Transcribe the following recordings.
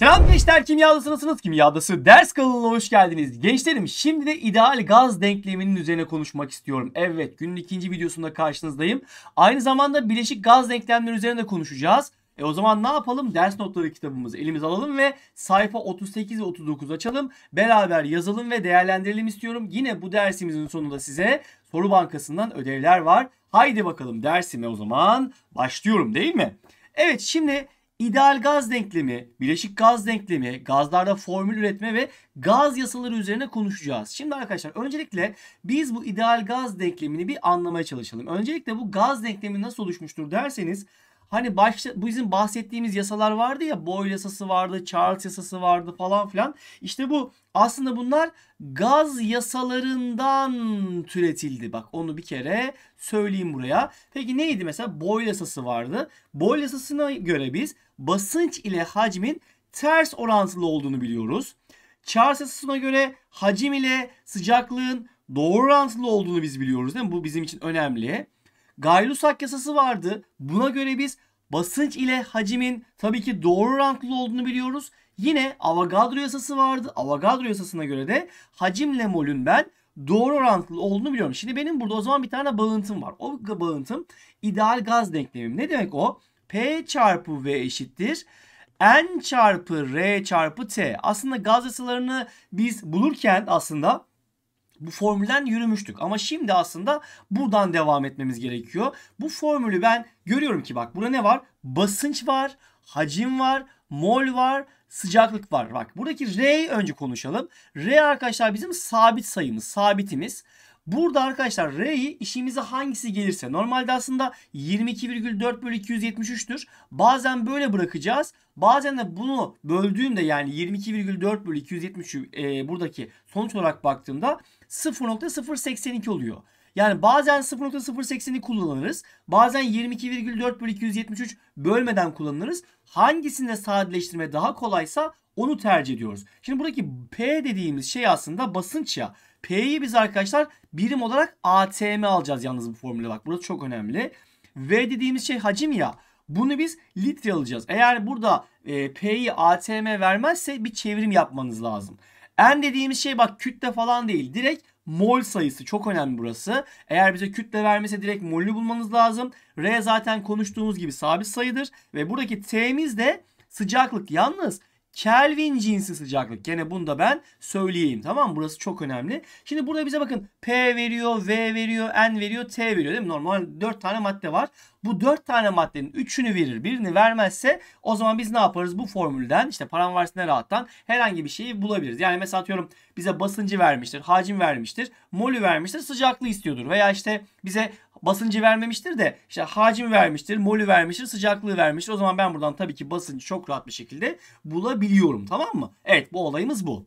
Selam gençler kimyadasınızsınız kimyadası ders kanalına hoş geldiniz. Gençlerim şimdi de ideal gaz denkleminin üzerine konuşmak istiyorum. Evet günün ikinci videosunda karşınızdayım. Aynı zamanda bileşik gaz denklemleri üzerinde konuşacağız. E o zaman ne yapalım? Ders notları kitabımızı elimize alalım ve sayfa 38 ve 39 açalım. Beraber yazalım ve değerlendirelim istiyorum. Yine bu dersimizin sonunda size soru bankasından ödevler var. Haydi bakalım dersime o zaman başlıyorum değil mi? Evet şimdi ideal gaz denklemi, bileşik gaz denklemi, gazlarda formül üretme ve gaz yasaları üzerine konuşacağız. Şimdi arkadaşlar öncelikle biz bu ideal gaz denklemini bir anlamaya çalışalım. Öncelikle bu gaz denklemi nasıl oluşmuştur derseniz Hani başta, bu bizim bahsettiğimiz yasalar vardı ya. Boyle yasası vardı, Charles yasası vardı falan filan. İşte bu aslında bunlar gaz yasalarından türetildi. Bak onu bir kere söyleyeyim buraya. Peki neydi mesela? Boyle yasası vardı. Boyle yasasına göre biz basınç ile hacmin ters orantılı olduğunu biliyoruz. Charles yasasına göre hacim ile sıcaklığın doğru orantılı olduğunu biz biliyoruz değil mi? Bu bizim için önemli. Gaylusak yasası vardı. Buna göre biz basınç ile hacimin tabii ki doğru orantılı olduğunu biliyoruz. Yine Avogadro yasası vardı. Avogadro yasasına göre de hacimle molün ben doğru orantılı olduğunu biliyorum. Şimdi benim burada o zaman bir tane bağıntım var. O bağıntım ideal gaz denklemim. Ne demek o? P çarpı V eşittir. N çarpı R çarpı T. Aslında gaz yasalarını biz bulurken aslında bu formülden yürümüştük ama şimdi aslında buradan devam etmemiz gerekiyor. Bu formülü ben görüyorum ki bak burada ne var? Basınç var, hacim var, mol var, sıcaklık var. Bak buradaki R'yi önce konuşalım. R arkadaşlar bizim sabit sayımız, sabitimiz. Burada arkadaşlar R'yi işimize hangisi gelirse normalde aslında 22,4 bölü 273'tür. Bazen böyle bırakacağız. Bazen de bunu böldüğümde yani 22,4 bölü 273'ü e, buradaki sonuç olarak baktığımda 0.082 oluyor. Yani bazen 0.080'i kullanırız. Bazen 22,4 bölü 273 bölmeden kullanırız. Hangisinde sadeleştirme daha kolaysa onu tercih ediyoruz. Şimdi buradaki P dediğimiz şey aslında basınç ya. P'yi biz arkadaşlar birim olarak ATM alacağız yalnız bu formüle bak. Burası çok önemli. V dediğimiz şey hacim ya. Bunu biz litre alacağız. Eğer burada e, P'yi ATM vermezse bir çevrim yapmanız lazım. N dediğimiz şey bak kütle falan değil. Direkt mol sayısı çok önemli burası. Eğer bize kütle vermese direkt molünü bulmanız lazım. R zaten konuştuğumuz gibi sabit sayıdır. Ve buradaki T'miz de sıcaklık. Yalnız Kelvin cinsi sıcaklık. Gene bunu da ben söyleyeyim. Tamam Burası çok önemli. Şimdi burada bize bakın P veriyor, V veriyor, N veriyor, T veriyor değil mi? Normal 4 tane madde var. Bu 4 tane maddenin 3'ünü verir. Birini vermezse o zaman biz ne yaparız? Bu formülden işte param varsa ne rahattan herhangi bir şeyi bulabiliriz. Yani mesela atıyorum bize basıncı vermiştir, hacim vermiştir, molü vermiştir, sıcaklığı istiyordur. Veya işte bize basıncı vermemiştir de işte hacim vermiştir, molü vermiştir, sıcaklığı vermiştir. O zaman ben buradan tabii ki basıncı çok rahat bir şekilde bulabiliyorum tamam mı? Evet bu olayımız bu.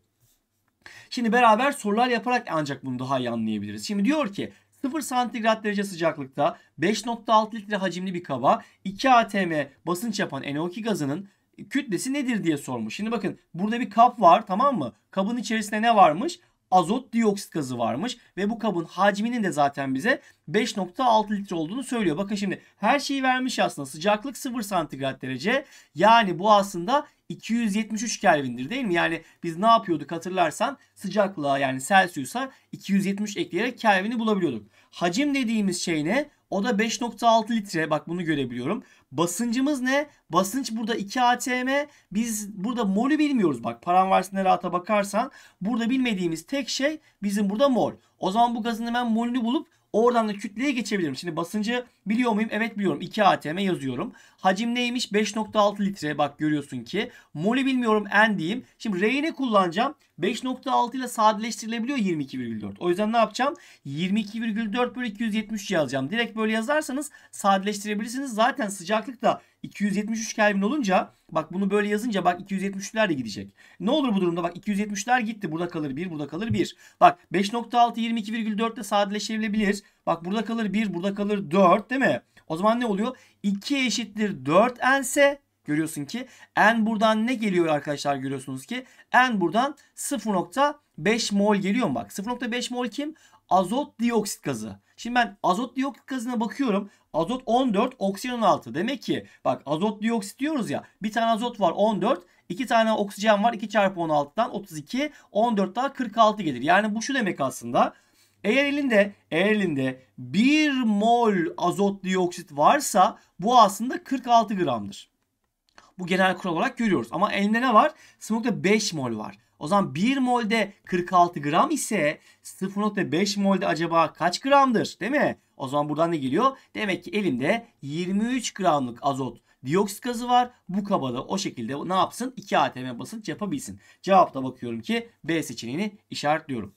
Şimdi beraber sorular yaparak ancak bunu daha iyi anlayabiliriz. Şimdi diyor ki 0 santigrat derece sıcaklıkta 5.6 litre hacimli bir kaba 2 atm basınç yapan NO2 gazının kütlesi nedir diye sormuş. Şimdi bakın burada bir kap var tamam mı? Kabın içerisinde ne varmış? Azot dioksit gazı varmış ve bu kabın hacminin de zaten bize 5.6 litre olduğunu söylüyor. Bakın şimdi her şeyi vermiş aslında sıcaklık 0 santigrat derece yani bu aslında 273 Kelvin'dir değil mi? Yani biz ne yapıyorduk hatırlarsan sıcaklığa yani Celsius'a 270 ekleyerek Kelvin'i bulabiliyorduk. Hacim dediğimiz şey ne? O da 5.6 litre. Bak bunu görebiliyorum. Basıncımız ne? Basınç burada 2 atm. Biz burada molü bilmiyoruz. Bak paran varsa ne rahata bakarsan. Burada bilmediğimiz tek şey bizim burada mol. O zaman bu gazın hemen molünü bulup oradan da kütleye geçebilirim. Şimdi basıncı Biliyor muyum? Evet biliyorum. 2 ATM yazıyorum. Hacim neymiş? 5.6 litre. Bak görüyorsun ki. Mol'ü bilmiyorum. N diyeyim. Şimdi R'yi ne kullanacağım? 5.6 ile sadeleştirilebiliyor 22,4. O yüzden ne yapacağım? 22,4 bölü 273 yazacağım. Direkt böyle yazarsanız sadeleştirebilirsiniz. Zaten sıcaklık da 273 Kelvin olunca bak bunu böyle yazınca bak 273'ler de gidecek. Ne olur bu durumda bak 273'ler gitti. Burada kalır 1, burada kalır 1. Bak 5.6 22,4 ile sadeleştirilebilir. Bak burada kalır 1, burada kalır 4 değil mi? O zaman ne oluyor? 2 eşittir 4 n ise görüyorsun ki n buradan ne geliyor arkadaşlar görüyorsunuz ki n buradan 0.5 mol geliyor mu bak 0.5 mol kim? Azot dioksit gazı. Şimdi ben azot dioksit gazına bakıyorum. Azot 14, oksijen 16. Demek ki bak azot dioksit diyoruz ya. Bir tane azot var 14, iki tane oksijen var 2 çarpı 16'dan 32, 14 daha 46 gelir. Yani bu şu demek aslında. Eğer elinde, eğer elinde 1 mol azot dioksit varsa bu aslında 46 gramdır. Bu genel kural olarak görüyoruz. Ama elinde ne var? 0.5 mol var. O zaman 1 molde 46 gram ise 0.5 molde acaba kaç gramdır değil mi? O zaman buradan ne geliyor? Demek ki elimde 23 gramlık azot dioksit gazı var. Bu kabada o şekilde ne yapsın? 2 ATM basınç yapabilsin. Cevapta bakıyorum ki B seçeneğini işaretliyorum.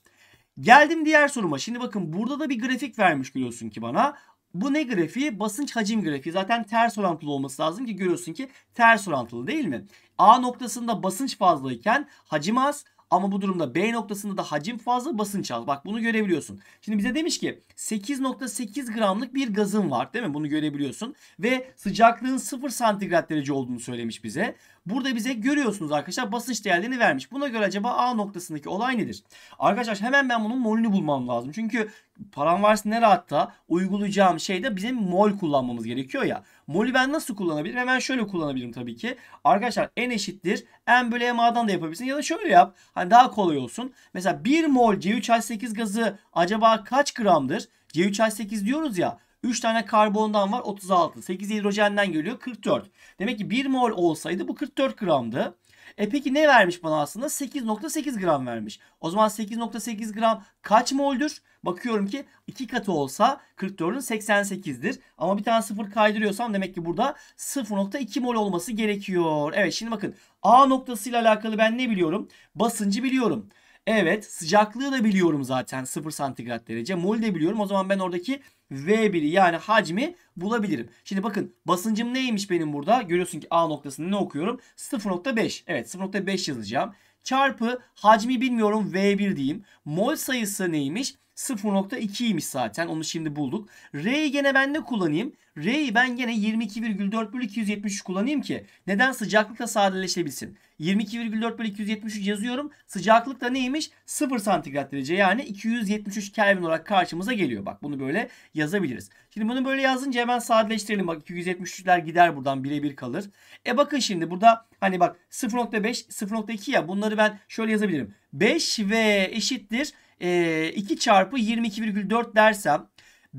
Geldim diğer soruma. Şimdi bakın burada da bir grafik vermiş görüyorsun ki bana. Bu ne grafiği? Basınç hacim grafiği. Zaten ters orantılı olması lazım ki görüyorsun ki ters orantılı değil mi? A noktasında basınç fazlayken hacim az ama bu durumda B noktasında da hacim fazla basınç az. Bak bunu görebiliyorsun. Şimdi bize demiş ki 8.8 gramlık bir gazın var değil mi? Bunu görebiliyorsun. Ve sıcaklığın 0 santigrat derece olduğunu söylemiş bize. Burada bize görüyorsunuz arkadaşlar basınç değerlerini vermiş. Buna göre acaba A noktasındaki olay nedir? Arkadaşlar hemen ben bunun molünü bulmam lazım. Çünkü param varsa paranvarsine rahatta uygulayacağım şeyde bizim mol kullanmamız gerekiyor ya. Molü ben nasıl kullanabilirim? Hemen şöyle kullanabilirim tabii ki. Arkadaşlar n eşittir. M bölü MA'dan da yapabilirsin. Ya da şöyle yap. Hani daha kolay olsun. Mesela 1 mol C3H8 gazı acaba kaç gramdır? C3H8 diyoruz ya. 3 tane karbondan var 36. 8 hidrojenden geliyor 44. Demek ki 1 mol olsaydı bu 44 gramdı. E peki ne vermiş bana aslında? 8.8 gram vermiş. O zaman 8.8 gram kaç mol'dür? Bakıyorum ki 2 katı olsa 44'ün 88'dir. Ama bir tane 0 kaydırıyorsam demek ki burada 0.2 mol olması gerekiyor. Evet şimdi bakın A noktasıyla alakalı ben ne biliyorum? Basıncı biliyorum. Evet sıcaklığı da biliyorum zaten 0 santigrat derece. Mol de biliyorum. O zaman ben oradaki V1'i yani hacmi bulabilirim. Şimdi bakın basıncım neymiş benim burada? Görüyorsun ki A noktasını ne okuyorum? 0.5. Evet 0.5 yazacağım. Çarpı hacmi bilmiyorum V1 diyeyim. Mol sayısı neymiş? 0.2'ymiş zaten. Onu şimdi bulduk. R'yi gene ben ne kullanayım? R'yi ben gene 22,4 bölü 273 kullanayım ki neden sıcaklıkla sadeleşebilsin. 22,4 bölü 273 yazıyorum. Sıcaklık da neymiş? 0 santigrat derece yani 273 Kelvin olarak karşımıza geliyor. Bak bunu böyle yazabiliriz. Şimdi bunu böyle yazınca hemen sadeleştirelim. Bak 273'ler gider buradan birebir kalır. E bakın şimdi burada hani bak 0.5 0.2 ya bunları ben şöyle yazabilirim. 5 ve eşittir e, ee, 2 çarpı 22,4 dersem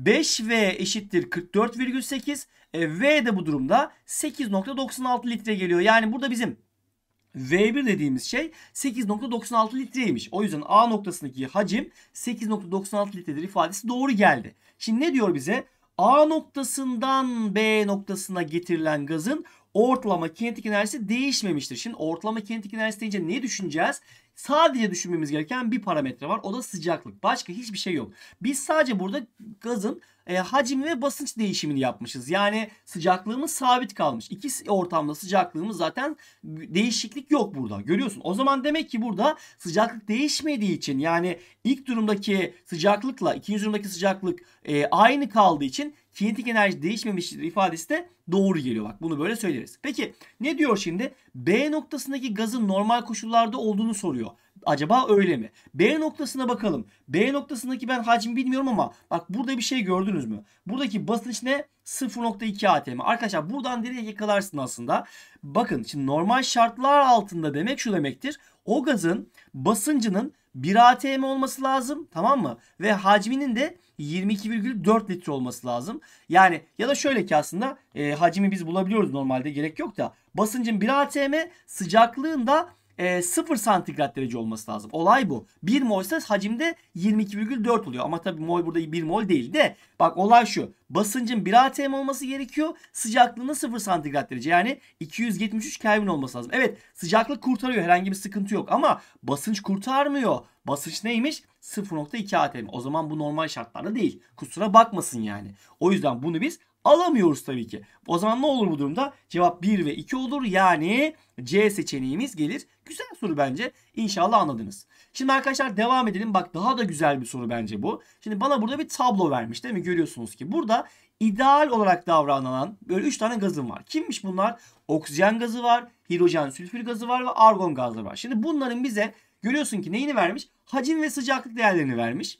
5V eşittir 44,8. E, v de bu durumda 8.96 litre geliyor. Yani burada bizim V1 dediğimiz şey 8.96 litreymiş. O yüzden A noktasındaki hacim 8.96 litredir ifadesi doğru geldi. Şimdi ne diyor bize? A noktasından B noktasına getirilen gazın ortalama kinetik enerjisi değişmemiştir. Şimdi ortalama kinetik enerjisi deyince ne düşüneceğiz? Sadece düşünmemiz gereken bir parametre var. O da sıcaklık. Başka hiçbir şey yok. Biz sadece burada gazın e, hacim ve basınç değişimini yapmışız. Yani sıcaklığımız sabit kalmış. İki ortamda sıcaklığımız zaten değişiklik yok burada. Görüyorsun. O zaman demek ki burada sıcaklık değişmediği için yani ilk durumdaki sıcaklıkla ikinci durumdaki sıcaklık e, aynı kaldığı için kinetik enerji değişmemiştir ifadesi de doğru geliyor. Bak bunu böyle söyleriz. Peki ne diyor şimdi? B noktasındaki gazın normal koşullarda olduğunu soruyor acaba öyle mi? B noktasına bakalım. B noktasındaki ben hacmi bilmiyorum ama bak burada bir şey gördünüz mü? Buradaki basınç ne? 0.2 atm. Arkadaşlar buradan direkt yakalarsın aslında. Bakın şimdi normal şartlar altında demek şu demektir. O gazın basıncının 1 atm olması lazım tamam mı? Ve hacminin de 22,4 litre olması lazım. Yani ya da şöyle ki aslında e, hacmi biz bulabiliyoruz normalde gerek yok da basıncın 1 atm sıcaklığında da e, 0 santigrat derece olması lazım. Olay bu. 1 mol ise hacimde 22,4 oluyor. Ama tabii mol burada 1 mol değil de bak olay şu. Basıncın 1 atm olması gerekiyor. Sıcaklığında 0 santigrat derece yani 273 Kelvin olması lazım. Evet sıcaklık kurtarıyor herhangi bir sıkıntı yok ama basınç kurtarmıyor. Basınç neymiş? 0.2 atm. O zaman bu normal şartlarda değil. Kusura bakmasın yani. O yüzden bunu biz alamıyoruz tabii ki. O zaman ne olur bu durumda? Cevap 1 ve 2 olur. Yani C seçeneğimiz gelir. Güzel soru bence. İnşallah anladınız. Şimdi arkadaşlar devam edelim. Bak daha da güzel bir soru bence bu. Şimdi bana burada bir tablo vermiş değil mi? Görüyorsunuz ki burada ideal olarak davranılan böyle 3 tane gazım var. Kimmiş bunlar? Oksijen gazı var, hidrojen sülfür gazı var ve argon gazları var. Şimdi bunların bize görüyorsun ki neyini vermiş? Hacim ve sıcaklık değerlerini vermiş.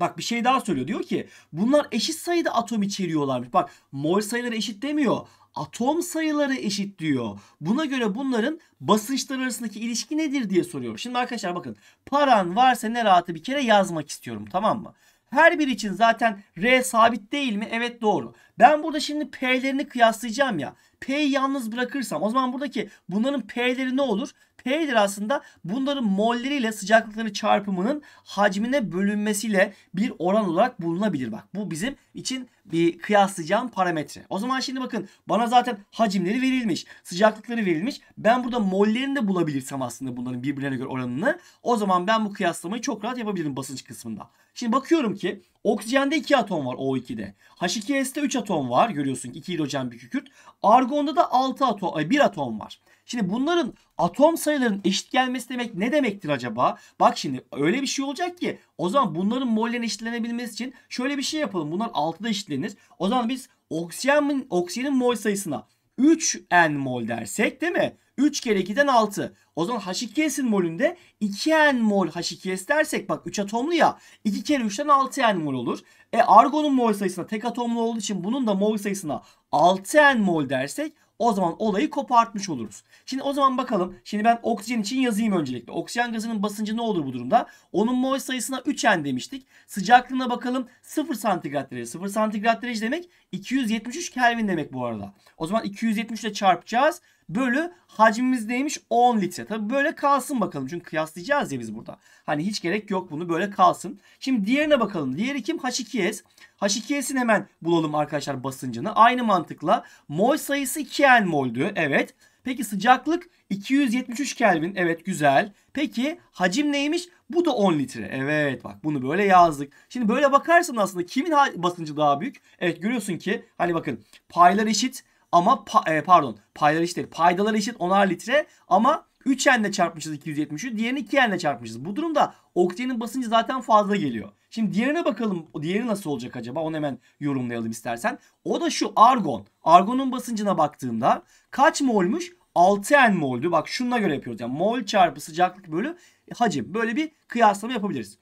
Bak bir şey daha söylüyor. Diyor ki bunlar eşit sayıda atom içeriyorlarmış. Bak mol sayıları eşit demiyor. Atom sayıları eşit diyor. Buna göre bunların basınçlar arasındaki ilişki nedir diye soruyor. Şimdi arkadaşlar bakın paran varsa ne rahatı bir kere yazmak istiyorum tamam mı? Her bir için zaten R sabit değil mi? Evet doğru. Ben burada şimdi P'lerini kıyaslayacağım ya. P'yi yalnız bırakırsam o zaman buradaki bunların P'leri ne olur? P'dir aslında bunların molleriyle sıcaklıkları çarpımının hacmine bölünmesiyle bir oran olarak bulunabilir. Bak bu bizim için bir kıyaslayacağım parametre. O zaman şimdi bakın bana zaten hacimleri verilmiş, sıcaklıkları verilmiş. Ben burada mollerini de bulabilirsem aslında bunların birbirlerine göre oranını o zaman ben bu kıyaslamayı çok rahat yapabilirim basınç kısmında. Şimdi bakıyorum ki Oksijende 2 atom var O2'de. H2S'te 3 atom var görüyorsun 2 hidrojen bir kükürt. Argonda da 6 atom, ay 1 atom var. Şimdi bunların atom sayılarının eşit gelmesi demek ne demektir acaba? Bak şimdi öyle bir şey olacak ki o zaman bunların mollerin eşitlenebilmesi için şöyle bir şey yapalım. Bunlar 6'da eşitlenir. O zaman biz oksijenin, oksijenin mol sayısına 3n mol dersek değil mi? 3 kere 2'den 6. O zaman H2S'in molünde 2n mol H2S dersek bak 3 atomlu ya 2 kere 3'ten 6n mol olur. E argonun mol sayısına tek atomlu olduğu için bunun da mol sayısına 6n mol dersek o zaman olayı kopartmış oluruz. Şimdi o zaman bakalım. Şimdi ben oksijen için yazayım öncelikle. Oksijen gazının basıncı ne olur bu durumda? Onun mol sayısına 3N demiştik. Sıcaklığına bakalım. 0 santigrat derece. 0 santigrat derece demek 273 Kelvin demek bu arada. O zaman 273 ile çarpacağız bölü hacmimiz neymiş? 10 litre. Tabi böyle kalsın bakalım. Çünkü kıyaslayacağız ya biz burada. Hani hiç gerek yok bunu böyle kalsın. Şimdi diğerine bakalım. Diğeri kim? H2S. H2S'in hemen bulalım arkadaşlar basıncını. Aynı mantıkla mol sayısı 2N moldü. Evet. Peki sıcaklık 273 Kelvin. Evet güzel. Peki hacim neymiş? Bu da 10 litre. Evet bak bunu böyle yazdık. Şimdi böyle bakarsan aslında kimin basıncı daha büyük? Evet görüyorsun ki hani bakın paylar eşit ama pa e, pardon paylar eşit değil. Paydalar eşit 10'ar litre ama 3 yenle çarpmışız 273'ü. Diğerini 2 yenle çarpmışız. Bu durumda oktanenin basıncı zaten fazla geliyor. Şimdi diğerine bakalım. Diğeri nasıl olacak acaba? Onu hemen yorumlayalım istersen. O da şu argon. Argonun basıncına baktığımda kaç molmuş? 6N moldu. Bak şuna göre yapıyoruz. Yani mol çarpı sıcaklık bölü hacim. Böyle bir kıyaslama yapabiliriz.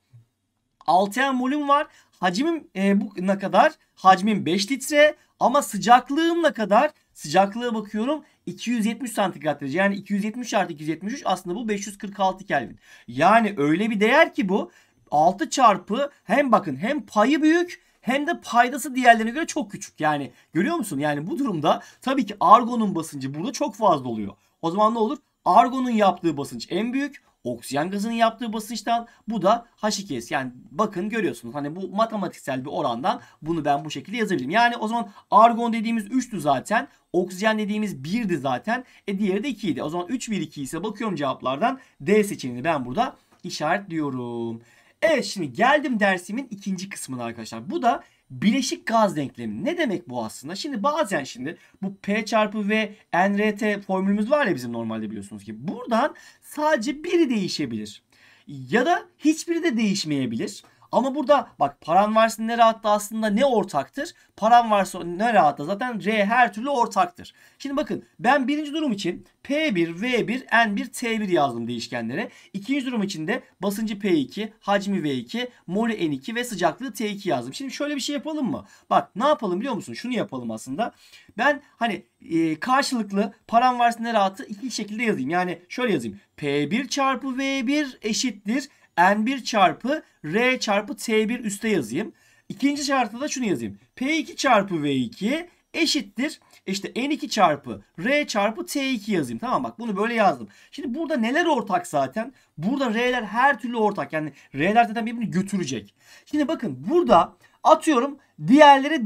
6 molüm var. Hacimim e, bu ne kadar? Hacmim 5 litre ama sıcaklığım ne kadar? Sıcaklığa bakıyorum 270 santigrat derece. Yani 270 artı 273 aslında bu 546 Kelvin. Yani öyle bir değer ki bu 6 çarpı hem bakın hem payı büyük hem de paydası diğerlerine göre çok küçük. Yani görüyor musun? Yani bu durumda tabii ki argonun basıncı burada çok fazla oluyor. O zaman ne olur? Argonun yaptığı basınç en büyük oksijen gazının yaptığı basınçtan bu da H2S. Yani bakın görüyorsunuz hani bu matematiksel bir orandan bunu ben bu şekilde yazabilirim. Yani o zaman argon dediğimiz 3'tü zaten. Oksijen dediğimiz 1'di zaten. E diğeri de 2 O zaman 3 1 2 ise bakıyorum cevaplardan D seçeneğini ben burada işaretliyorum. Evet şimdi geldim dersimin ikinci kısmına arkadaşlar. Bu da bileşik gaz denklemi. Ne demek bu aslında? Şimdi bazen şimdi bu P çarpı V NRT formülümüz var ya bizim normalde biliyorsunuz ki. Buradan sadece biri değişebilir. Ya da hiçbiri de değişmeyebilir. Ama burada bak paran varsa ne rahatta aslında ne ortaktır? Paran varsa ne rahatta zaten R her türlü ortaktır. Şimdi bakın ben birinci durum için P1, V1, N1, T1 yazdım değişkenlere. İkinci durum için de basıncı P2, hacmi V2, molü N2 ve sıcaklığı T2 yazdım. Şimdi şöyle bir şey yapalım mı? Bak ne yapalım biliyor musun? Şunu yapalım aslında. Ben hani e, karşılıklı param varsa ne rahatı iki şekilde yazayım. Yani şöyle yazayım. P1 çarpı V1 eşittir N1 çarpı R çarpı T1 üste yazayım. İkinci şartta da şunu yazayım. P2 çarpı V2 eşittir. İşte N2 çarpı R çarpı T2 yazayım. Tamam bak bunu böyle yazdım. Şimdi burada neler ortak zaten? Burada R'ler her türlü ortak. Yani R'ler zaten birbirini götürecek. Şimdi bakın burada atıyorum diğerleri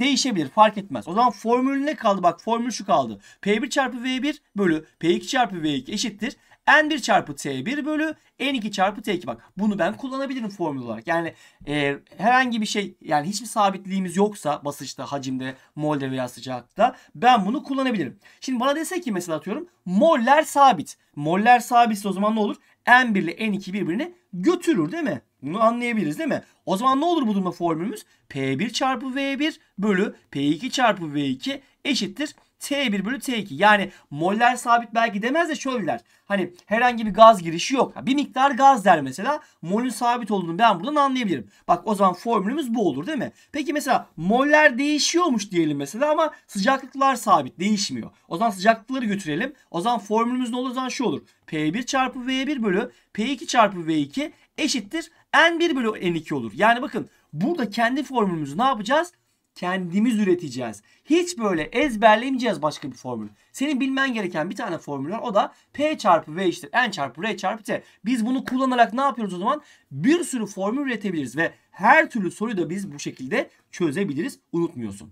değişebilir fark etmez. O zaman formül ne kaldı? Bak formül şu kaldı. P1 çarpı V1 bölü P2 çarpı V2 eşittir. N1 çarpı T1 bölü N2 çarpı T2. Bak bunu ben kullanabilirim formül olarak. Yani e, herhangi bir şey yani hiçbir sabitliğimiz yoksa basınçta, hacimde, molde veya sıcaklıkta ben bunu kullanabilirim. Şimdi bana dese ki mesela atıyorum moller sabit. Moller sabitse o zaman ne olur? N1 ile N2 birbirini götürür değil mi? Bunu anlayabiliriz değil mi? O zaman ne olur bu durumda formülümüz? P1 çarpı V1 bölü P2 çarpı V2 eşittir T1 bölü T2. Yani moller sabit belki demez de şöyle der. Hani herhangi bir gaz girişi yok. Bir miktar gaz der mesela. Molün sabit olduğunu ben buradan anlayabilirim. Bak o zaman formülümüz bu olur değil mi? Peki mesela moller değişiyormuş diyelim mesela ama sıcaklıklar sabit değişmiyor. O zaman sıcaklıkları götürelim. O zaman formülümüz ne olur? O zaman şu olur. P1 çarpı V1 bölü P2 çarpı V2 eşittir N1 bölü N2 olur. Yani bakın burada kendi formülümüzü ne yapacağız? kendimiz üreteceğiz. Hiç böyle ezberlemeyeceğiz başka bir formül. Senin bilmen gereken bir tane formül var. O da P çarpı V eşittir N çarpı R çarpı T. Biz bunu kullanarak ne yapıyoruz o zaman? Bir sürü formül üretebiliriz ve her türlü soruyu da biz bu şekilde çözebiliriz. Unutmuyorsun.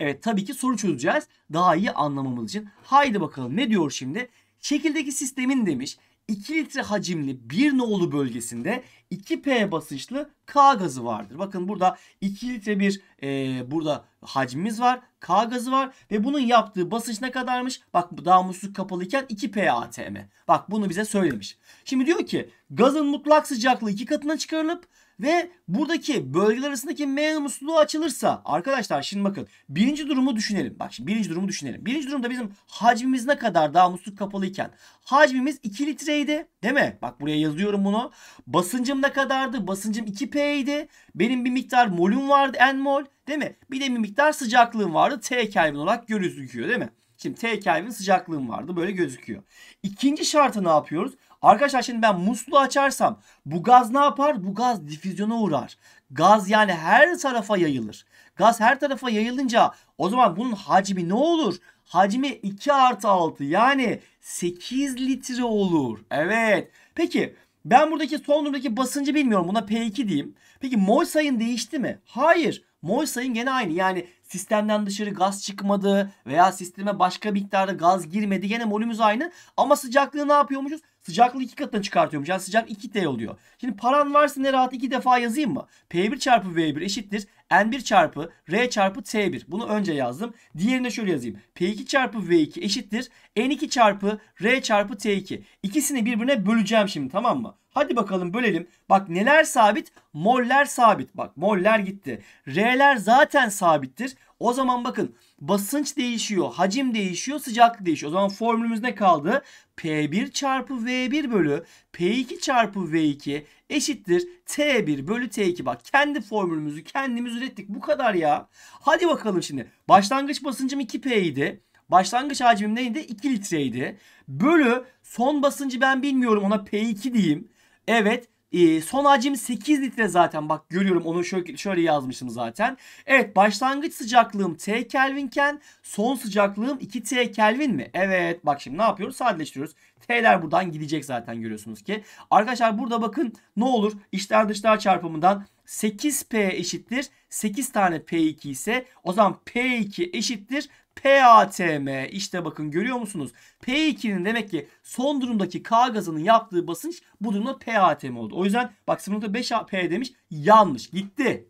Evet tabii ki soru çözeceğiz. Daha iyi anlamamız için. Haydi bakalım ne diyor şimdi? Şekildeki sistemin demiş 2 litre hacimli bir nolu bölgesinde 2P basınçlı K gazı vardır. Bakın burada 2 litre bir e, burada hacmimiz var. K gazı var ve bunun yaptığı basınç ne kadarmış? Bak daha musluk kapalıyken 2P ATM. Bak bunu bize söylemiş. Şimdi diyor ki gazın mutlak sıcaklığı 2 katına çıkarılıp ve buradaki bölgeler arasındaki M musluğu açılırsa arkadaşlar şimdi bakın birinci durumu düşünelim. Bak şimdi birinci durumu düşünelim. Birinci durumda bizim hacmimiz ne kadar daha musluk kapalıyken hacmimiz 2 litreydi değil mi? Bak buraya yazıyorum bunu. Basıncım ne kadardı? Basıncım 2P idi. Benim bir miktar molüm vardı N mol değil mi? Bir de bir miktar sıcaklığım vardı. T Kelvin olarak gözüküyor değil mi? Şimdi T Kelvin sıcaklığım vardı böyle gözüküyor. İkinci şartı ne yapıyoruz? Arkadaşlar şimdi ben musluğu açarsam bu gaz ne yapar? Bu gaz difüzyona uğrar. Gaz yani her tarafa yayılır. Gaz her tarafa yayılınca o zaman bunun hacmi ne olur? Hacmi 2 artı 6 yani 8 litre olur. Evet. Peki ben buradaki son durumdaki basıncı bilmiyorum. Buna P2 diyeyim. Peki mol sayın değişti mi? Hayır. Mol sayın gene aynı. Yani sistemden dışarı gaz çıkmadı veya sisteme başka miktarda gaz girmedi. Gene molümüz aynı. Ama sıcaklığı ne yapıyormuşuz? Sıcaklığı iki katına çıkartıyorum. Yani sıcak 2T oluyor. Şimdi paran varsa ne rahat iki defa yazayım mı? P1 çarpı V1 eşittir. N1 çarpı R çarpı T1. Bunu önce yazdım. Diğerini de şöyle yazayım. P2 çarpı V2 eşittir. N2 çarpı R çarpı T2. İkisini birbirine böleceğim şimdi tamam mı? Hadi bakalım bölelim. Bak neler sabit? Moller sabit. Bak moller gitti. R'ler zaten sabittir. O zaman bakın basınç değişiyor, hacim değişiyor, sıcaklık değişiyor. O zaman formülümüz ne kaldı? P1 çarpı V1 bölü P2 çarpı V2 eşittir T1 bölü T2. Bak kendi formülümüzü kendimiz ürettik. Bu kadar ya. Hadi bakalım şimdi. Başlangıç basıncım 2P idi. Başlangıç hacmim neydi? 2 litreydi. Bölü son basıncı ben bilmiyorum ona P2 diyeyim. Evet e, son hacim 8 litre zaten bak görüyorum onu şöyle, şöyle yazmışım zaten. Evet başlangıç sıcaklığım T Kelvinken son sıcaklığım 2 T Kelvin mi? Evet bak şimdi ne yapıyoruz? Sadeleştiriyoruz. T'ler buradan gidecek zaten görüyorsunuz ki. Arkadaşlar burada bakın ne olur içler dışlar çarpımından 8P eşittir. 8 tane P2 ise o zaman P2 eşittir PATM. İşte bakın görüyor musunuz? P2'nin demek ki son durumdaki K gazının yaptığı basınç bu durumda PATM oldu. O yüzden bak 0.5 P demiş yanlış gitti.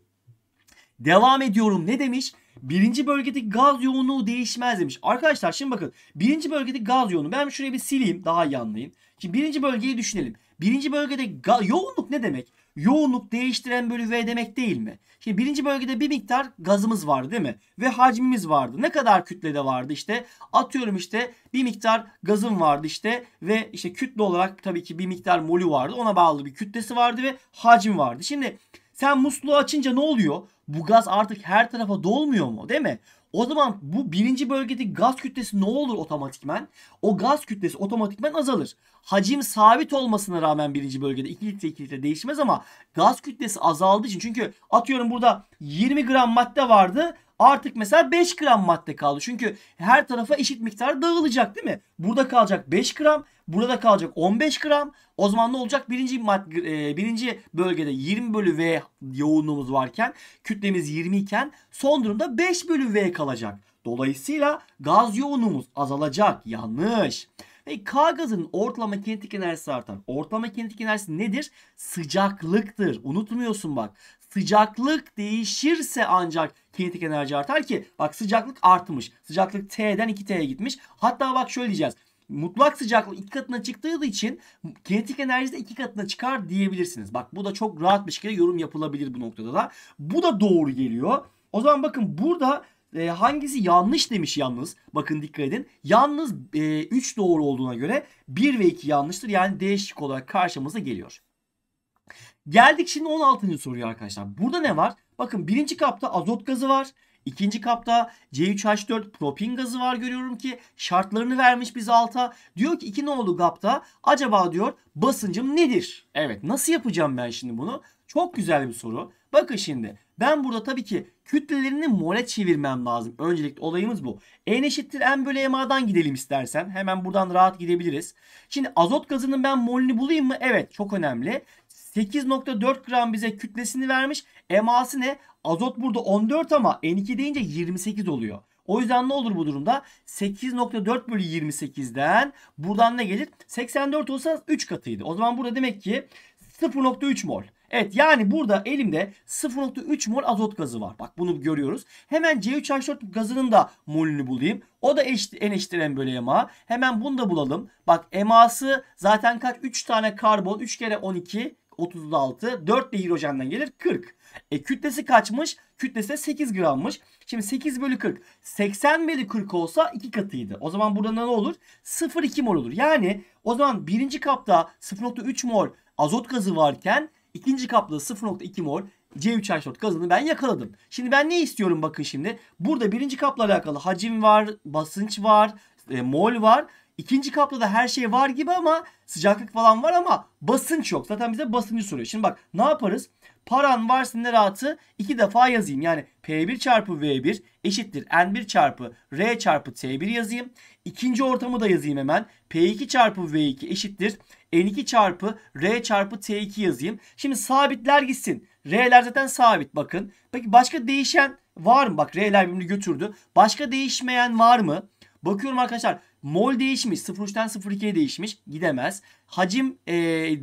Devam ediyorum ne demiş? Birinci bölgedeki gaz yoğunluğu değişmez demiş. Arkadaşlar şimdi bakın. Birinci bölgedeki gaz yoğunluğu. Ben şurayı bir sileyim daha iyi anlayın. Şimdi birinci bölgeyi düşünelim. Birinci bölgede yoğunluk ne demek? yoğunluk değiştiren bölü V demek değil mi? Şimdi birinci bölgede bir miktar gazımız vardı değil mi? Ve hacmimiz vardı. Ne kadar kütlede vardı işte? Atıyorum işte bir miktar gazım vardı işte ve işte kütle olarak tabii ki bir miktar molü vardı. Ona bağlı bir kütlesi vardı ve hacim vardı. Şimdi sen musluğu açınca ne oluyor? Bu gaz artık her tarafa dolmuyor mu değil mi? O zaman bu birinci bölgedeki gaz kütlesi ne olur otomatikmen? O gaz kütlesi otomatikmen azalır. Hacim sabit olmasına rağmen birinci bölgede 2 litre 2 litre değişmez ama gaz kütlesi azaldığı için çünkü atıyorum burada 20 gram madde vardı Artık mesela 5 gram madde kaldı. Çünkü her tarafa eşit miktar dağılacak değil mi? Burada kalacak 5 gram, burada kalacak 15 gram. O zaman ne olacak? Birinci, madde, birinci bölgede 20 bölü V yoğunluğumuz varken, kütlemiz 20 iken son durumda 5 bölü V kalacak. Dolayısıyla gaz yoğunluğumuz azalacak. Yanlış. Ve K gazının ortalama kinetik enerjisi artar. Ortalama kinetik enerjisi nedir? Sıcaklıktır. Unutmuyorsun bak sıcaklık değişirse ancak kinetik enerji artar ki bak sıcaklık artmış. Sıcaklık T'den 2T'ye gitmiş. Hatta bak şöyle diyeceğiz. Mutlak sıcaklık iki katına çıktığı için kinetik enerji de iki katına çıkar diyebilirsiniz. Bak bu da çok rahat bir şekilde yorum yapılabilir bu noktada da. Bu da doğru geliyor. O zaman bakın burada e, hangisi yanlış demiş yalnız. Bakın dikkat edin. Yalnız e, doğru olduğuna göre 1 ve 2 yanlıştır. Yani değişik olarak karşımıza geliyor. Geldik şimdi 16. soruya arkadaşlar. Burada ne var? Bakın birinci kapta azot gazı var. İkinci kapta C3H4 propin gazı var görüyorum ki şartlarını vermiş bize alta. Diyor ki 2 nolu kapta acaba diyor basıncım nedir? Evet nasıl yapacağım ben şimdi bunu? Çok güzel bir soru. Bakın şimdi ben burada tabii ki kütlelerini mole çevirmem lazım. Öncelikle olayımız bu. En eşittir M bölü MA'dan gidelim istersen. Hemen buradan rahat gidebiliriz. Şimdi azot gazının ben molünü bulayım mı? Evet çok önemli. 8.4 gram bize kütlesini vermiş. Eması ne? Azot burada 14 ama N2 deyince 28 oluyor. O yüzden ne olur bu durumda? 8.4 bölü 28'den buradan ne gelir? 84 olsa 3 katıydı. O zaman burada demek ki 0.3 mol. Evet yani burada elimde 0.3 mol azot gazı var. Bak bunu görüyoruz. Hemen C3H4 gazının da molünü bulayım. O da eş, en eşittir en bölü MA. Hemen bunu da bulalım. Bak MA'sı zaten kaç? 3 tane karbon. 3 kere 12. 36. 4 de hidrojenden gelir 40. E kütlesi kaçmış? Kütlesi 8 grammış. Şimdi 8 bölü 40. 80 bölü 40 olsa 2 katıydı. O zaman burada ne olur? 0,2 mol olur. Yani o zaman birinci kapta 0,3 mol azot gazı varken ikinci kapta 0,2 mol C3H4 gazını ben yakaladım. Şimdi ben ne istiyorum bakın şimdi. Burada birinci kapla alakalı hacim var, basınç var, e, mol var. İkinci kapta her şey var gibi ama sıcaklık falan var ama basınç yok. Zaten bize basıncı soruyor. Şimdi bak ne yaparız? Paran varsın ne rahatı iki defa yazayım. Yani P1 çarpı V1 eşittir N1 çarpı R çarpı T1 yazayım. İkinci ortamı da yazayım hemen. P2 çarpı V2 eşittir N2 çarpı R çarpı T2 yazayım. Şimdi sabitler gitsin. R'ler zaten sabit bakın. Peki başka değişen var mı? Bak R'ler birbirini götürdü. Başka değişmeyen var mı? Bakıyorum arkadaşlar mol değişmiş. 0.3'ten 0.2'ye değişmiş. Gidemez. Hacim ee,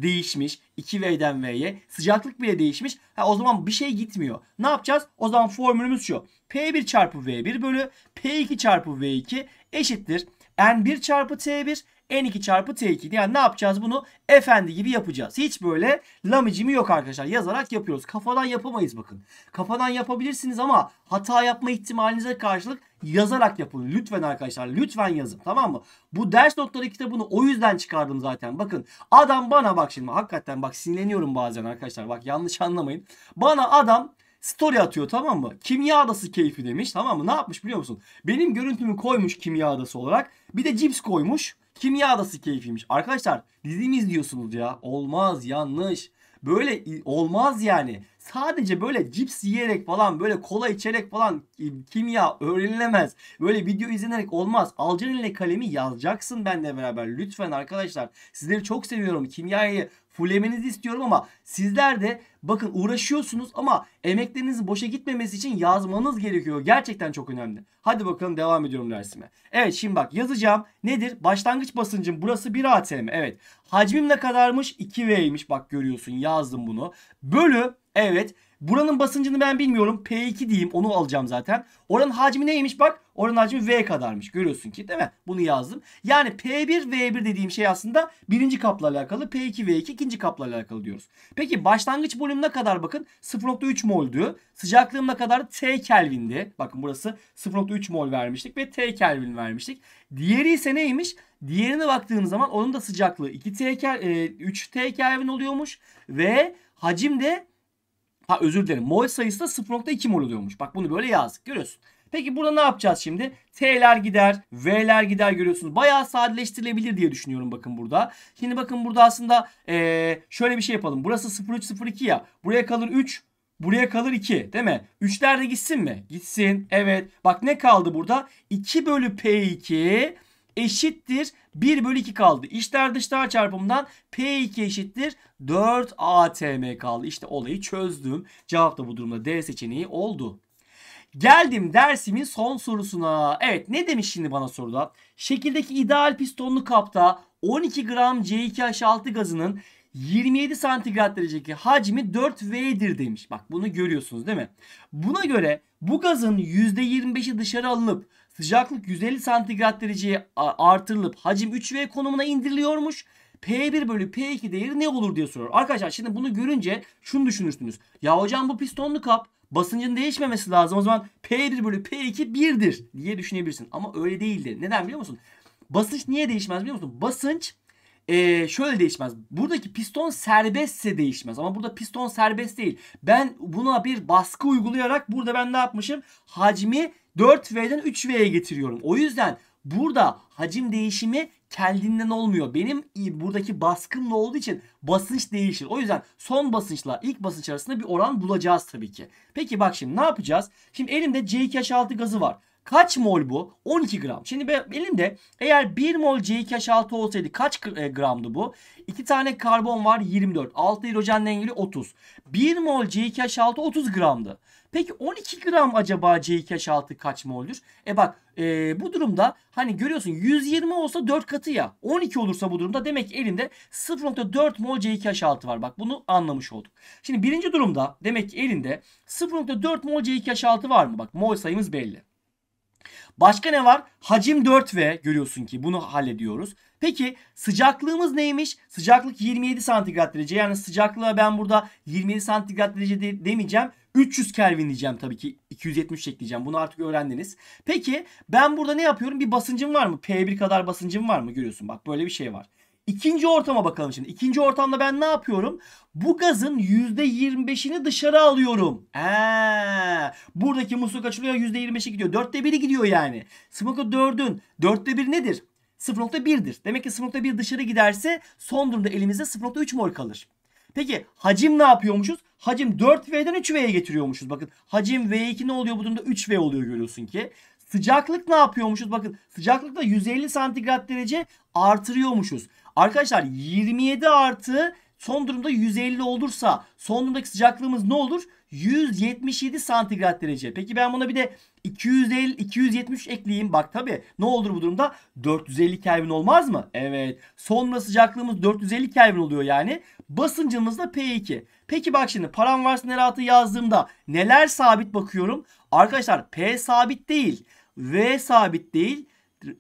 değişmiş. 2V'den V'ye. Sıcaklık bile değişmiş. Ha, o zaman bir şey gitmiyor. Ne yapacağız? O zaman formülümüz şu. P1 çarpı V1 bölü P2 çarpı V2 eşittir. N1 çarpı T1 N2 çarpı T2. Yani ne yapacağız bunu? Efendi gibi yapacağız. Hiç böyle lamicimi yok arkadaşlar. Yazarak yapıyoruz. Kafadan yapamayız bakın. Kafadan yapabilirsiniz ama hata yapma ihtimalinize karşılık yazarak yapın. Lütfen arkadaşlar lütfen yazın tamam mı? Bu ders notları kitabını o yüzden çıkardım zaten. Bakın adam bana bak şimdi hakikaten bak sinirleniyorum bazen arkadaşlar. Bak yanlış anlamayın. Bana adam story atıyor tamam mı? Kimya adası keyfi demiş tamam mı? Ne yapmış biliyor musun? Benim görüntümü koymuş kimya adası olarak bir de cips koymuş. Kimya adası keyfiymiş. Arkadaşlar dizi mi izliyorsunuz ya? Olmaz yanlış. Böyle olmaz yani sadece böyle cips yiyerek falan böyle kola içerek falan e, kimya öğrenilemez. Böyle video izlenerek olmaz. Alcan Alcaninle kalemi yazacaksın benimle beraber. Lütfen arkadaşlar sizleri çok seviyorum. Kimyayı fullemenizi istiyorum ama sizler de bakın uğraşıyorsunuz ama emekleriniz boşa gitmemesi için yazmanız gerekiyor. Gerçekten çok önemli. Hadi bakalım devam ediyorum dersime. Evet şimdi bak yazacağım. Nedir? Başlangıç basıncım burası 1 ATM. Evet. Hacmim ne kadarmış? 2V'ymiş. Bak görüyorsun yazdım bunu. Bölü Evet. Buranın basıncını ben bilmiyorum. P2 diyeyim. Onu alacağım zaten. Oranın hacmi neymiş bak? Oranın hacmi V kadarmış. Görüyorsun ki değil mi? Bunu yazdım. Yani P1 V1 dediğim şey aslında birinci kapla alakalı. P2 V2 ikinci kapla alakalı diyoruz. Peki başlangıç volüm ne kadar bakın? 0.3 mol'dü. Sıcaklığım ne kadar? T Kelvin'di. Bakın burası 0.3 mol vermiştik ve T Kelvin vermiştik. Diğeri ise neymiş? Diğerine baktığım zaman onun da sıcaklığı 2 T, 3 e, T Kelvin oluyormuş ve hacim de Ha özür dilerim. Mol sayısı da 0.2 mol oluyormuş. Bak bunu böyle yazdık. Görüyorsun. Peki burada ne yapacağız şimdi? T'ler gider, V'ler gider görüyorsunuz. Bayağı sadeleştirilebilir diye düşünüyorum bakın burada. Şimdi bakın burada aslında ee, şöyle bir şey yapalım. Burası 0.3.0.2 ya. Buraya kalır 3, Buraya kalır 2 değil mi? 3'ler de gitsin mi? Gitsin. Evet. Bak ne kaldı burada? 2 bölü P2 eşittir 1 bölü 2 kaldı. İçler dışlar çarpımından P2 eşittir 4 ATM kaldı. İşte olayı çözdüm. Cevap da bu durumda D seçeneği oldu. Geldim dersimin son sorusuna. Evet ne demiş şimdi bana soruda? Şekildeki ideal pistonlu kapta 12 gram C2H6 gazının 27 santigrat dereceki hacmi 4V'dir demiş. Bak bunu görüyorsunuz değil mi? Buna göre bu gazın %25'i dışarı alınıp sıcaklık 150 santigrat dereceye artırılıp hacim 3V konumuna indiriliyormuş. P1 bölü P2 değeri ne olur diye soruyor. Arkadaşlar şimdi bunu görünce şunu düşünürsünüz. Ya hocam bu pistonlu kap basıncın değişmemesi lazım. O zaman P1 bölü P2 1'dir diye düşünebilirsin. Ama öyle değildir. Neden biliyor musun? Basınç niye değişmez biliyor musun? Basınç ee, şöyle değişmez. Buradaki piston serbestse değişmez. Ama burada piston serbest değil. Ben buna bir baskı uygulayarak burada ben ne yapmışım? Hacmi 4V'den 3V'ye getiriyorum. O yüzden burada hacim değişimi kendinden olmuyor. Benim buradaki baskımla olduğu için basınç değişir. O yüzden son basınçla ilk basınç arasında bir oran bulacağız tabii ki. Peki bak şimdi ne yapacağız? Şimdi elimde C2H6 gazı var. Kaç mol bu? 12 gram. Şimdi elimde eğer 1 mol C2H6 olsaydı kaç e, gramdı bu? 2 tane karbon var 24. 6 hidrojenle ilgili 30. 1 mol C2H6 30 gramdı. Peki 12 gram acaba C2H6 kaç moldür? E bak e, bu durumda hani görüyorsun 120 olsa 4 katı ya. 12 olursa bu durumda demek ki elinde 0.4 mol C2H6 var. Bak bunu anlamış olduk. Şimdi birinci durumda demek ki elinde 0.4 mol C2H6 var mı? Bak mol sayımız belli. Başka ne var? Hacim 4V görüyorsun ki bunu hallediyoruz. Peki sıcaklığımız neymiş? Sıcaklık 27 santigrat derece. Yani sıcaklığa ben burada 27 santigrat derece de demeyeceğim. 300 Kelvin diyeceğim tabii ki. 270 ekleyeceğim. Bunu artık öğrendiniz. Peki ben burada ne yapıyorum? Bir basıncım var mı? P1 kadar basıncım var mı? Görüyorsun bak böyle bir şey var. İkinci ortama bakalım şimdi. İkinci ortamda ben ne yapıyorum? Bu gazın %25'ini dışarı alıyorum. Ee, buradaki musluk açılıyor %25'i gidiyor. Dörtte biri gidiyor yani. Smoke'a 4'ün dörtte biri nedir? 0.1'dir. Demek ki 0.1 dışarı giderse son durumda elimizde 0.3 mol kalır. Peki hacim ne yapıyormuşuz? Hacim 4V'den 3V'ye getiriyormuşuz. Bakın hacim V2 ne oluyor bu durumda? 3V oluyor görüyorsun ki. Sıcaklık ne yapıyormuşuz? Bakın sıcaklık da 150 santigrat derece artırıyormuşuz. Arkadaşlar 27 artı son durumda 150 olursa son durumdaki sıcaklığımız ne olur? 177 santigrat derece. Peki ben buna bir de 250 270 ekleyeyim. Bak tabii ne olur bu durumda 450 Kelvin olmaz mı? Evet. Sonra sıcaklığımız 450 Kelvin oluyor yani. Basıncımız da P2. Peki bak şimdi paranvers neratı yazdığımda neler sabit bakıyorum? Arkadaşlar P sabit değil. V sabit değil.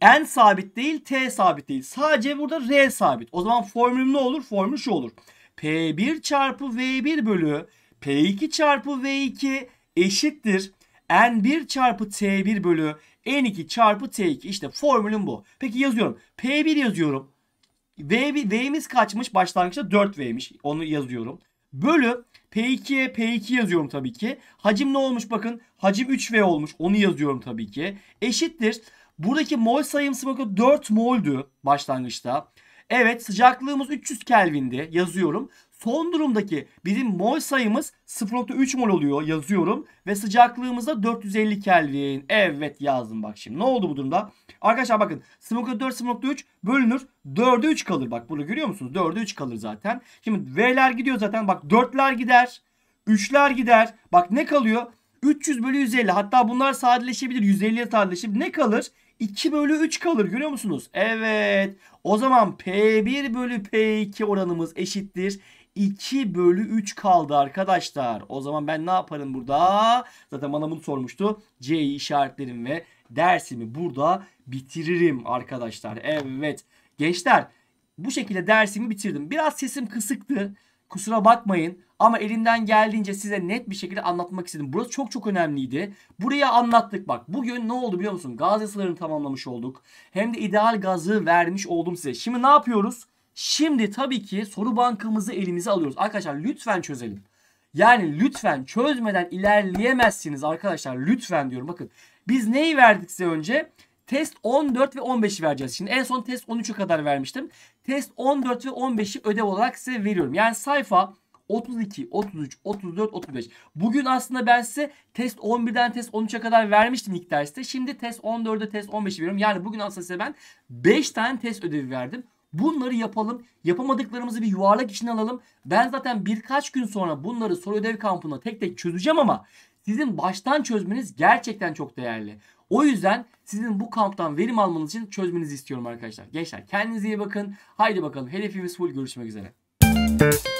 N sabit değil, T sabit değil. Sadece burada R sabit. O zaman formülüm ne olur? Formül şu olur. P1 çarpı V1 bölü P2 çarpı V2 eşittir. N1 çarpı T1 bölü N2 çarpı T2. İşte formülüm bu. Peki yazıyorum. P1 yazıyorum. V, V'miz kaçmış? Başlangıçta 4V'miş. Onu yazıyorum. Bölü P2'ye P2 yazıyorum tabii ki. Hacim ne olmuş bakın. Hacim 3V olmuş. Onu yazıyorum tabii ki. Eşittir. Buradaki mol sayımsı bakın 4 moldü başlangıçta. Evet sıcaklığımız 300 Kelvin'di yazıyorum. Son durumdaki bizim mol sayımız 0.3 mol oluyor yazıyorum. Ve sıcaklığımız da 450 Kelvin. Evet yazdım bak şimdi. Ne oldu bu durumda? Arkadaşlar bakın 0.4 0.3 bölünür. 4'e 3 kalır. Bak bunu görüyor musunuz? 4'e 3 kalır zaten. Şimdi V'ler gidiyor zaten. Bak 4'ler gider. 3'ler gider. Bak ne kalıyor? 300 bölü 150. Hatta bunlar sadeleşebilir. 150'ye sadeleşebilir. Ne kalır? 2 bölü 3 kalır görüyor musunuz? Evet. O zaman P1 bölü P2 oranımız eşittir. 2 bölü 3 kaldı arkadaşlar. O zaman ben ne yaparım burada? Zaten bana bunu sormuştu. C'yi işaretlerim ve dersimi burada bitiririm arkadaşlar. Evet gençler bu şekilde dersimi bitirdim. Biraz sesim kısıktı. Kusura bakmayın ama elimden geldiğince size net bir şekilde anlatmak istedim. Burası çok çok önemliydi. Buraya anlattık bak. Bugün ne oldu biliyor musun? Gaz yasalarını tamamlamış olduk. Hem de ideal gazı vermiş oldum size. Şimdi ne yapıyoruz? Şimdi tabii ki soru bankamızı elimize alıyoruz. Arkadaşlar lütfen çözelim. Yani lütfen çözmeden ilerleyemezsiniz arkadaşlar. Lütfen diyorum bakın. Biz neyi verdik size önce? Test 14 ve 15'i vereceğiz. Şimdi en son test 13'e kadar vermiştim. Test 14 ve 15'i ödev olarak size veriyorum. Yani sayfa 32, 33, 34, 35. Bugün aslında ben size test 11'den test 13'e kadar vermiştim ilk derste. Şimdi test 14'e test 15'i veriyorum. Yani bugün aslında size ben 5 tane test ödevi verdim. Bunları yapalım. Yapamadıklarımızı bir yuvarlak içine alalım. Ben zaten birkaç gün sonra bunları soru ödev kampında tek tek çözeceğim ama sizin baştan çözmeniz gerçekten çok değerli. O yüzden sizin bu kamptan verim almanız için çözmenizi istiyorum arkadaşlar. Gençler kendinize iyi bakın. Haydi bakalım hedefimiz full görüşmek üzere.